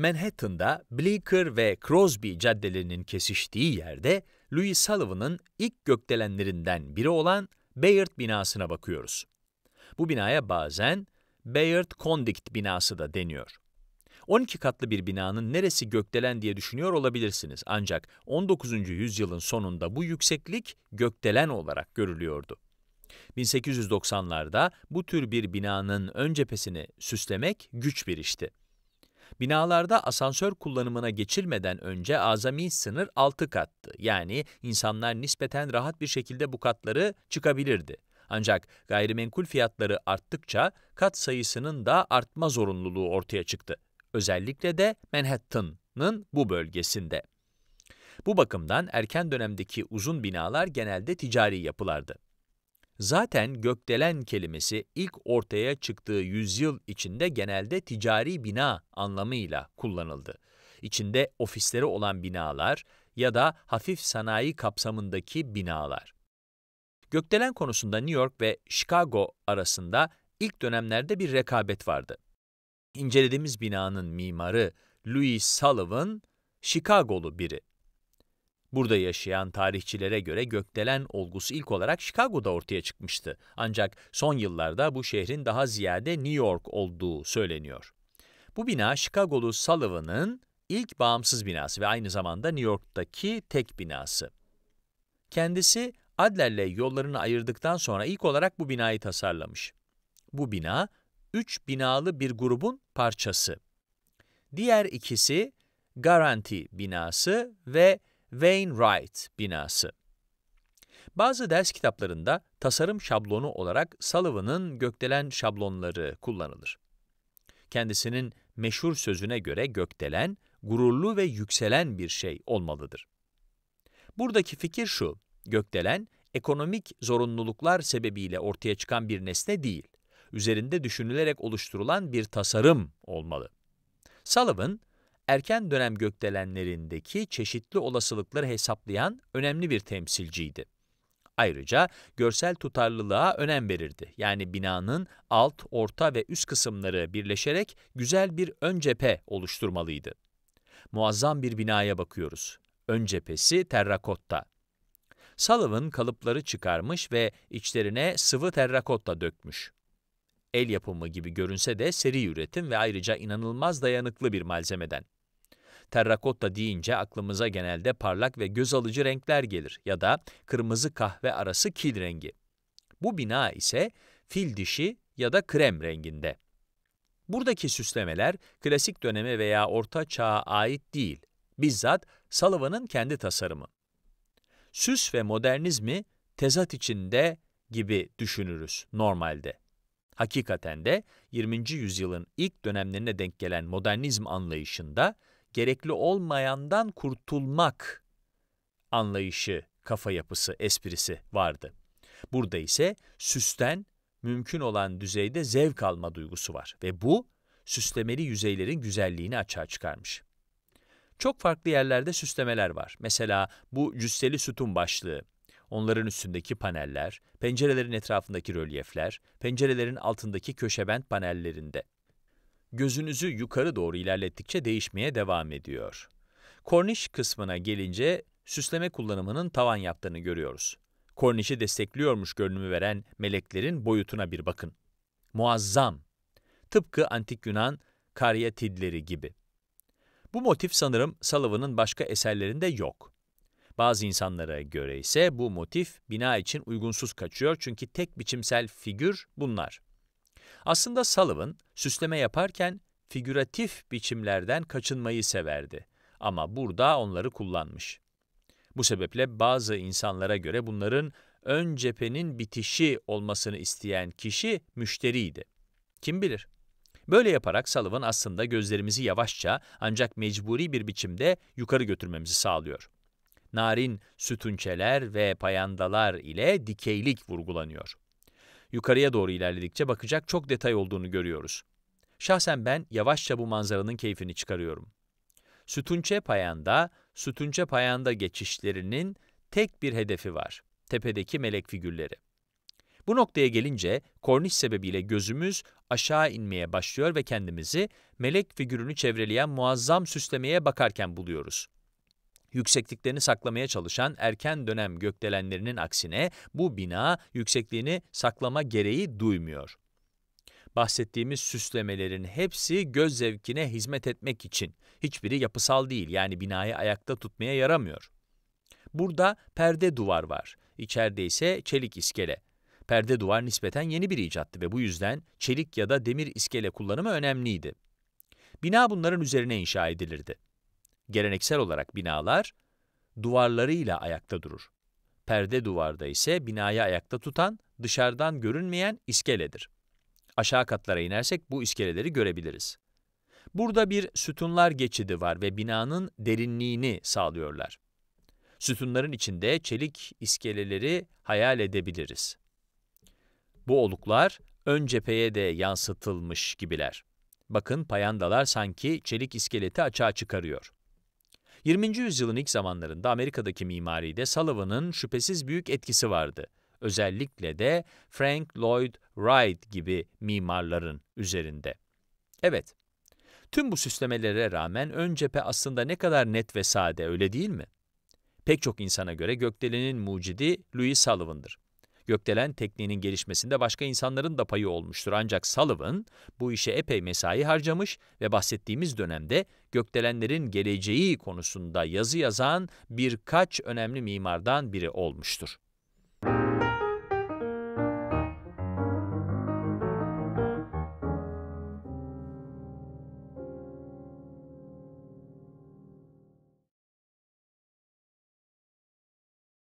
Manhattan'da Bleecker ve Crosby caddelerinin kesiştiği yerde Louis Sullivan'ın ilk gökdelenlerinden biri olan Bayard binasına bakıyoruz. Bu binaya bazen Bayard Condict binası da deniyor. 12 katlı bir binanın neresi gökdelen diye düşünüyor olabilirsiniz ancak 19. yüzyılın sonunda bu yükseklik gökdelen olarak görülüyordu. 1890'larda bu tür bir binanın ön cephesini süslemek güç bir işti. Binalarda asansör kullanımına geçilmeden önce azami sınır 6 kattı. Yani insanlar nispeten rahat bir şekilde bu katları çıkabilirdi. Ancak gayrimenkul fiyatları arttıkça kat sayısının da artma zorunluluğu ortaya çıktı. Özellikle de Manhattan'ın bu bölgesinde. Bu bakımdan erken dönemdeki uzun binalar genelde ticari yapılardı. Zaten gökdelen kelimesi ilk ortaya çıktığı yüzyıl içinde genelde ticari bina anlamıyla kullanıldı. İçinde ofisleri olan binalar ya da hafif sanayi kapsamındaki binalar. Gökdelen konusunda New York ve Chicago arasında ilk dönemlerde bir rekabet vardı. İncelediğimiz binanın mimarı Louis Sullivan, Chicago'lu biri. Burada yaşayan tarihçilere göre gökdelen olgusu ilk olarak Chicago'da ortaya çıkmıştı. Ancak son yıllarda bu şehrin daha ziyade New York olduğu söyleniyor. Bu bina Chicago'lu Sullivan'ın ilk bağımsız binası ve aynı zamanda New York'taki tek binası. Kendisi Adler'le yollarını ayırdıktan sonra ilk olarak bu binayı tasarlamış. Bu bina, üç binalı bir grubun parçası. Diğer ikisi Garanti binası ve Wainwright binası. Bazı ders kitaplarında tasarım şablonu olarak Sullivan'ın gökdelen şablonları kullanılır. Kendisinin meşhur sözüne göre gökdelen, gururlu ve yükselen bir şey olmalıdır. Buradaki fikir şu, gökdelen, ekonomik zorunluluklar sebebiyle ortaya çıkan bir nesne değil, üzerinde düşünülerek oluşturulan bir tasarım olmalı. Sullivan, erken dönem gökdelenlerindeki çeşitli olasılıkları hesaplayan önemli bir temsilciydi. Ayrıca görsel tutarlılığa önem verirdi. Yani binanın alt, orta ve üst kısımları birleşerek güzel bir ön cephe oluşturmalıydı. Muazzam bir binaya bakıyoruz. Ön cephesi terrakotta. Sullivan kalıpları çıkarmış ve içlerine sıvı terrakotta dökmüş. El yapımı gibi görünse de seri üretim ve ayrıca inanılmaz dayanıklı bir malzemeden. Terrakotta deyince aklımıza genelde parlak ve göz alıcı renkler gelir ya da kırmızı kahve arası kil rengi. Bu bina ise fil dişi ya da krem renginde. Buradaki süslemeler klasik döneme veya orta çağa ait değil, bizzat Sullivan'ın kendi tasarımı. Süs ve modernizmi tezat içinde gibi düşünürüz normalde. Hakikaten de 20. yüzyılın ilk dönemlerine denk gelen modernizm anlayışında gerekli olmayandan kurtulmak anlayışı, kafa yapısı, esprisi vardı. Burada ise süsten mümkün olan düzeyde zevk alma duygusu var ve bu süslemeli yüzeylerin güzelliğini açığa çıkarmış. Çok farklı yerlerde süslemeler var. Mesela bu cüsseli sütun başlığı, onların üstündeki paneller, pencerelerin etrafındaki rölyefler, pencerelerin altındaki köşebent panellerinde gözünüzü yukarı doğru ilerlettikçe değişmeye devam ediyor. Korniş kısmına gelince süsleme kullanımının tavan yaptığını görüyoruz. Kornişi destekliyormuş görünümü veren meleklerin boyutuna bir bakın. Muazzam! Tıpkı antik Yunan karyatidleri gibi. Bu motif sanırım Sullivan'ın başka eserlerinde yok. Bazı insanlara göre ise bu motif bina için uygunsuz kaçıyor çünkü tek biçimsel figür bunlar. Aslında Sullivan, süsleme yaparken figüratif biçimlerden kaçınmayı severdi ama burada onları kullanmış. Bu sebeple bazı insanlara göre bunların ön cephenin bitişi olmasını isteyen kişi müşteriydi. Kim bilir? Böyle yaparak Sullivan aslında gözlerimizi yavaşça ancak mecburi bir biçimde yukarı götürmemizi sağlıyor. Narin sütunçeler ve payandalar ile dikeylik vurgulanıyor yukarıya doğru ilerledikçe bakacak çok detay olduğunu görüyoruz. Şahsen ben yavaşça bu manzaranın keyfini çıkarıyorum. Sütunçe payanda, sütunçe payanda geçişlerinin tek bir hedefi var. Tepedeki melek figürleri. Bu noktaya gelince korniş sebebiyle gözümüz aşağı inmeye başlıyor ve kendimizi melek figürünü çevreleyen muazzam süslemeye bakarken buluyoruz yüksekliklerini saklamaya çalışan erken dönem gökdelenlerinin aksine bu bina yüksekliğini saklama gereği duymuyor. Bahsettiğimiz süslemelerin hepsi göz zevkine hizmet etmek için. Hiçbiri yapısal değil yani binayı ayakta tutmaya yaramıyor. Burada perde duvar var. İçeride ise çelik iskele. Perde duvar nispeten yeni bir icattı ve bu yüzden çelik ya da demir iskele kullanımı önemliydi. Bina bunların üzerine inşa edilirdi. Geleneksel olarak binalar duvarlarıyla ayakta durur. Perde duvarda ise binayı ayakta tutan, dışarıdan görünmeyen iskeledir. Aşağı katlara inersek bu iskeleleri görebiliriz. Burada bir sütunlar geçidi var ve binanın derinliğini sağlıyorlar. Sütunların içinde çelik iskeleleri hayal edebiliriz. Bu oluklar ön cepheye de yansıtılmış gibiler. Bakın payandalar sanki çelik iskeleti açığa çıkarıyor. 20. yüzyılın ilk zamanlarında Amerika'daki mimaride Sullivan'ın şüphesiz büyük etkisi vardı. Özellikle de Frank Lloyd Wright gibi mimarların üzerinde. Evet, tüm bu süslemelere rağmen ön cephe aslında ne kadar net ve sade öyle değil mi? Pek çok insana göre gökdelenin mucidi Louis Sullivan'dır. Gökdelen tekniğinin gelişmesinde başka insanların da payı olmuştur ancak Sullivan bu işe epey mesai harcamış ve bahsettiğimiz dönemde gökdelenlerin geleceği konusunda yazı yazan birkaç önemli mimardan biri olmuştur.